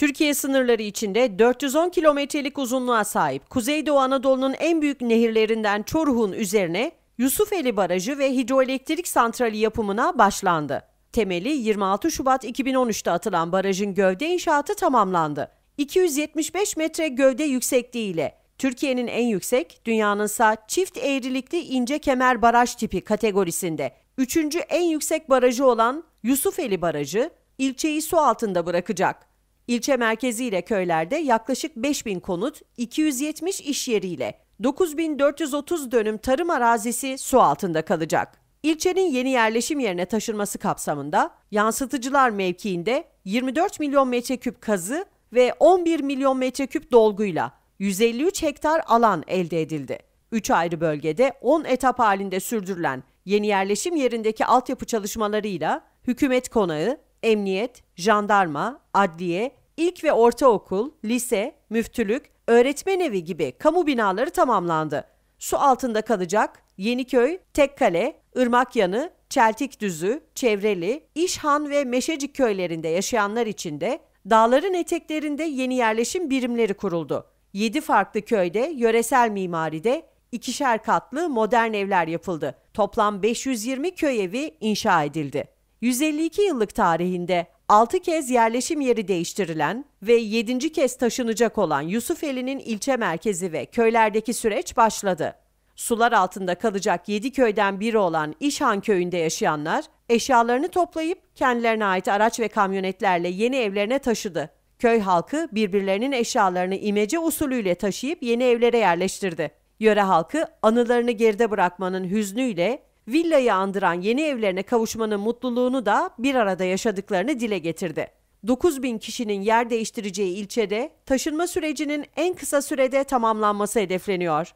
Türkiye sınırları içinde 410 kilometrelik uzunluğa sahip Kuzeydoğu Anadolu'nun en büyük nehirlerinden Çoruh'un üzerine Yusufeli Barajı ve hidroelektrik santrali yapımına başlandı. Temeli 26 Şubat 2013'te atılan barajın gövde inşaatı tamamlandı. 275 metre gövde yüksekliğiyle Türkiye'nin en yüksek, dünyanın ise çift eğrilikli ince kemer baraj tipi kategorisinde üçüncü en yüksek barajı olan Yusufeli Barajı ilçeyi su altında bırakacak. İlçe merkeziyle köylerde yaklaşık 5000 konut, 270 iş yeriyle 9430 dönüm tarım arazisi su altında kalacak. İlçenin yeni yerleşim yerine taşınması kapsamında yansıtıcılar mevkiinde 24 milyon metreküp kazı ve 11 milyon metreküp dolguyla 153 hektar alan elde edildi. 3 ayrı bölgede 10 etap halinde sürdürülen yeni yerleşim yerindeki altyapı çalışmalarıyla hükümet konağı, emniyet, jandarma, adliye, ilk ve ortaokul, lise, müftülük, öğretmen evi gibi kamu binaları tamamlandı. Su altında kalacak Yeniköy, Tekkale, Irmak Yanı, Çeltik Düzü, Çevreli, İşhan ve Meşecik köylerinde yaşayanlar için de dağların eteklerinde yeni yerleşim birimleri kuruldu. 7 farklı köyde yöresel mimaride ikişer katlı modern evler yapıldı. Toplam 520 köy evi inşa edildi. 152 yıllık tarihinde 6 kez yerleşim yeri değiştirilen ve 7. kez taşınacak olan Yusufeli'nin ilçe merkezi ve köylerdeki süreç başladı. Sular altında kalacak 7 köyden biri olan İşhan köyünde yaşayanlar eşyalarını toplayıp kendilerine ait araç ve kamyonetlerle yeni evlerine taşıdı. Köy halkı birbirlerinin eşyalarını imece usulüyle taşıyıp yeni evlere yerleştirdi. Yöre halkı anılarını geride bırakmanın hüznüyle villayı andıran yeni evlerine kavuşmanın mutluluğunu da bir arada yaşadıklarını dile getirdi. 9 bin kişinin yer değiştireceği ilçede taşınma sürecinin en kısa sürede tamamlanması hedefleniyor.